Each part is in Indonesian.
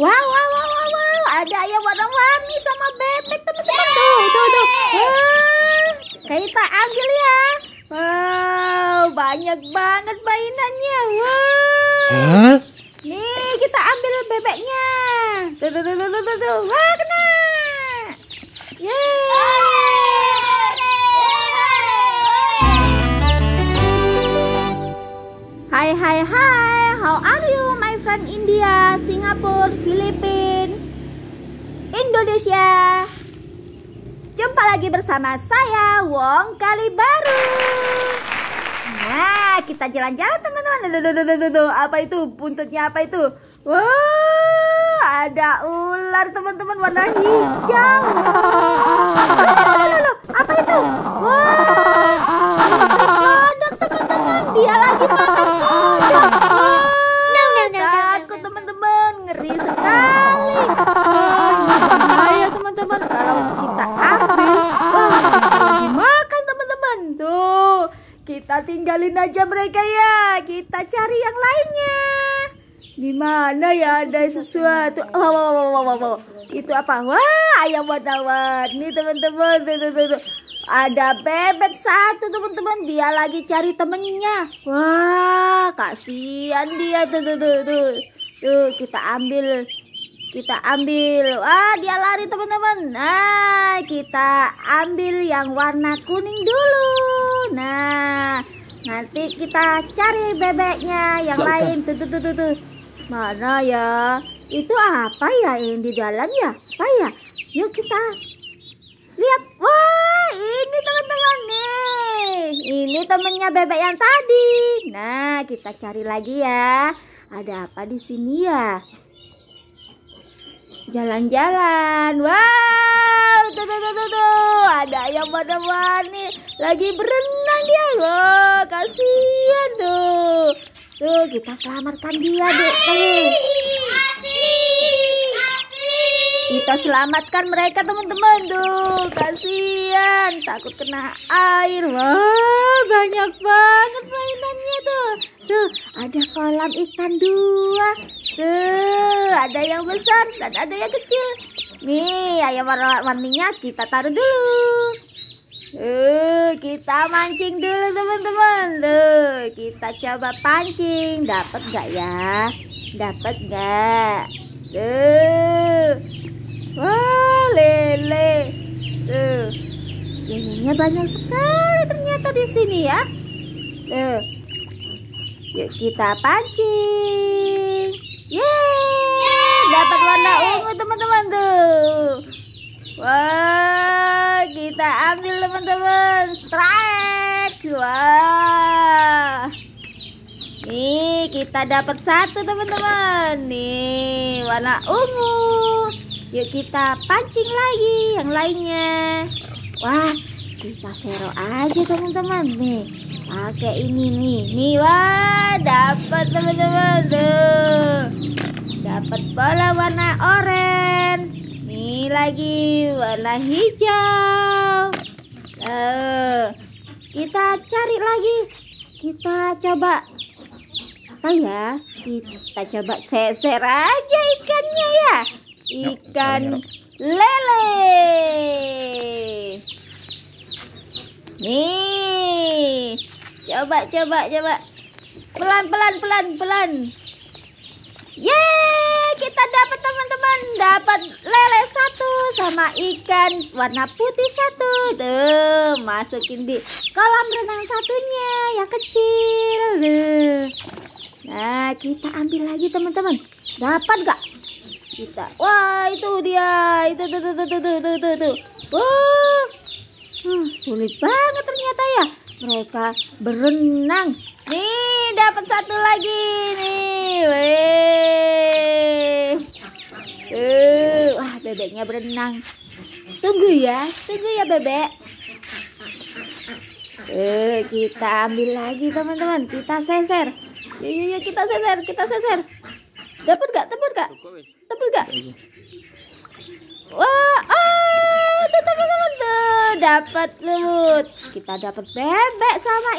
Wow, wow, wow, wow, wow. Ada ayam warna-warni sama bebek teman-teman. Tuh, tuh, tuh. Wow. Kita ambil ya. Wow, banyak banget mainannya. Wow. Huh? Nih, kita ambil bebeknya. Tuh, tuh, tuh, tuh, tuh, tuh. Wah, kena. Yeay. Hai hai hai India, Singapura, Filipina, Indonesia. Jumpa lagi bersama saya Wong Kali Baru. Nah, kita jalan-jalan teman-teman. Apa itu? Buntutnya apa itu? Wow, ada ular teman-teman warna hijau. Apa itu? Wow. tinggalin aja mereka ya. Kita cari yang lainnya. Di mana ya ada sesuatu? Oh, oh, oh, oh, oh, Itu apa? Wah, ayam wartawan. Nih teman-teman, tuh, tuh, tuh, Ada bebek satu teman-teman Dia lagi cari temennya Wah kasihan dia tuh, tuh tuh tuh tuh kita ambil Kita ambil Wah dia lari teman-teman Nah kita ambil yang warna kuning dulu Nanti kita cari bebeknya yang Selatan. lain. Tuh, tuh, tuh, tuh, Mana ya? Itu apa ya yang di dalam ya? Apa ya? Yuk kita lihat. Wah, ini teman-teman nih. Ini temennya bebek yang tadi. Nah, kita cari lagi ya. Ada apa di sini ya? Jalan-jalan. Wow, tuh, tuh, tuh, tuh, Ada yang warna-warni lagi berenang dia loh kasihan tuh tuh kita selamatkan dia dek kita selamatkan mereka teman-teman tuh kasihan takut kena air wah banyak banget mainannya tuh tuh ada kolam ikan dua tuh ada yang besar dan ada yang kecil nih ayam warna-warninya kita taruh dulu Uh, kita mancing dulu teman-teman. Tuh, eh, kita coba pancing. Dapat nggak ya? Dapat nggak? Tuh. Eh. Wah, lele. Tuh. Lelenya banyak sekali ternyata di sini ya. Tuh. Yuk kita pancing. Yeay! Dapat warna ungu teman-teman tuh. Wah kita ambil teman-teman strike wah nih kita dapat satu teman-teman nih warna ungu yuk kita pancing lagi yang lainnya wah kita sero aja teman-teman nih pakai ini nih nih wah dapat teman-teman tuh dapat bola warna orange lagi warna hijau uh, kita cari lagi kita coba apa ya kita coba seser aja ikannya ya ikan lele nih coba coba coba pelan pelan pelan pelan yeah sama ikan warna putih satu tuh masukin di kolam renang satunya yang kecil tuh. nah kita ambil lagi teman-teman dapat gak kita wah itu dia itu tuh tuh tuh tuh tuh tuh tuh, tuh. Hmm, sulit banget ternyata ya mereka berenang nih dapat satu lagi nih Bebeknya berenang. Tunggu ya, tunggu ya bebek. Eh, kita ambil lagi teman-teman. Kita seser. iya iya kita seser, kita seser. Dapat gak? Dapat gak? Dapat gak? Wah, oh, tuh teman-teman tuh dapat lumut. Kita dapat bebek sama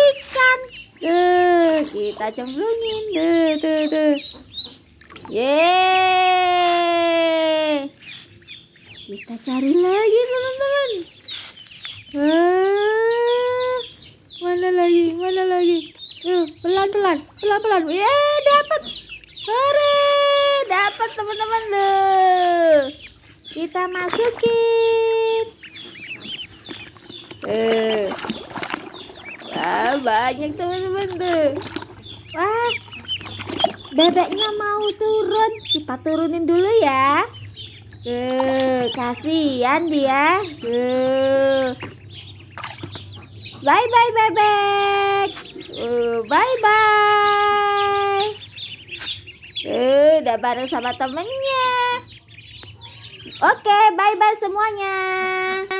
ikan. Tuh, kita cemplungin. Tuh, tuh, tuh. Yeay kita cari lagi teman-teman ah, mana lagi mana lagi eh, pelan pelan pelan pelan ya yeah, dapat hore dapat teman-teman loh kita masukin eh wah banyak teman-teman tuh wah bebeknya mau turun kita turunin dulu ya Tuh, kasihan dia. Tuh. Bye bye bebek. Uh, bye bye. Uh, udah bareng sama temennya. Oke, okay, bye bye semuanya.